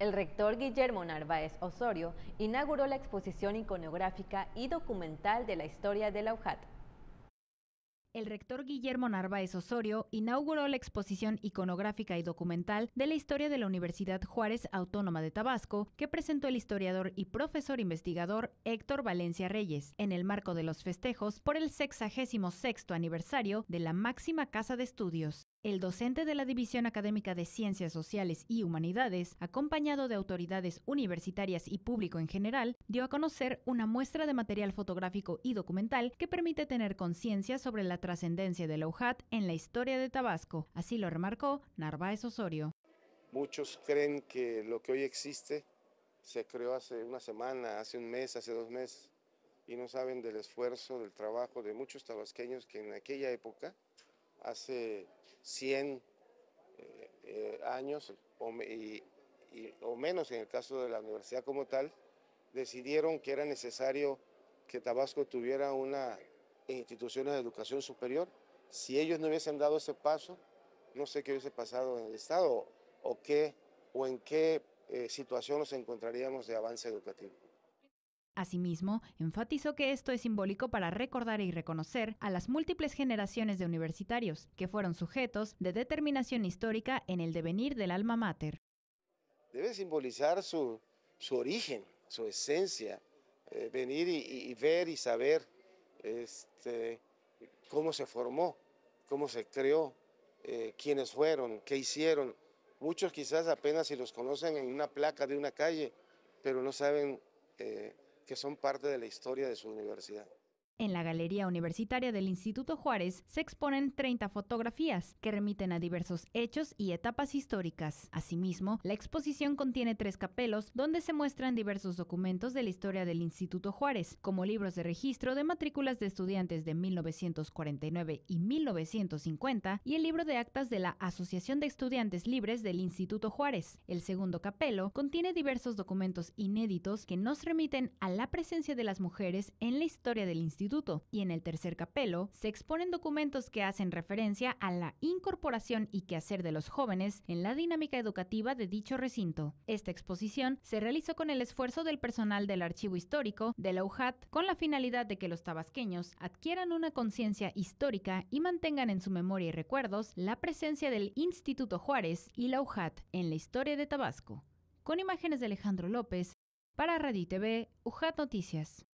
El rector Guillermo Narváez Osorio inauguró la exposición iconográfica y documental de la historia de la UJAT. El rector Guillermo Narváez Osorio inauguró la exposición iconográfica y documental de la historia de la Universidad Juárez Autónoma de Tabasco, que presentó el historiador y profesor investigador Héctor Valencia Reyes, en el marco de los festejos por el 66 aniversario de la máxima casa de estudios. El docente de la División Académica de Ciencias Sociales y Humanidades, acompañado de autoridades universitarias y público en general, dio a conocer una muestra de material fotográfico y documental que permite tener conciencia sobre la trascendencia de la UJAT en la historia de Tabasco. Así lo remarcó Narváez Osorio. Muchos creen que lo que hoy existe se creó hace una semana, hace un mes, hace dos meses, y no saben del esfuerzo, del trabajo de muchos tabasqueños que en aquella época hace 100 eh, años o, menos en el caso de la universidad como tal, decidieron que era necesario que Tabasco tuviera una institución de educación superior. Si ellos no hubiesen dado ese paso, no sé qué hubiese pasado en el Estado o, qué, o en qué eh, situación nos encontraríamos de avance educativo. Asimismo, enfatizó que esto es simbólico para recordar y reconocer a las múltiples generaciones de universitarios que fueron sujetos de determinación histórica en el devenir del alma mater. Debe simbolizar su, origen, su esencia, eh, venir y, ver y saber este, cómo se formó, cómo se creó, eh, quiénes fueron, qué hicieron. Muchos quizás apenas si los conocen en una placa de una calle, pero no saben eh, que son parte de la historia de su universidad. En la Galería Universitaria del Instituto Juárez se exponen 30 fotografías que remiten a diversos hechos y etapas históricas. Asimismo, la exposición contiene tres capelos donde se muestran diversos documentos de la historia del Instituto Juárez, como libros de registro de matrículas de estudiantes de 1949 y 1950 y el libro de actas de la Asociación de Estudiantes Libres del Instituto Juárez. El segundo capelo contiene diversos documentos inéditos que nos remiten a la presencia de las mujeres en la historia del instituto y en el tercer capelo se exponen documentos que hacen referencia a la incorporación y quehacer de los jóvenes en la dinámica educativa de dicho recinto. Esta exposición se realizó con el esfuerzo del personal del Archivo Histórico de la UJAT con la finalidad de que los tabasqueños adquieran una conciencia histórica y mantengan en su memoria y recuerdos la presencia del Instituto Juárez y la UJAT en la historia de Tabasco. Con imágenes de Alejandro López, para Radio TV, UJAT Noticias.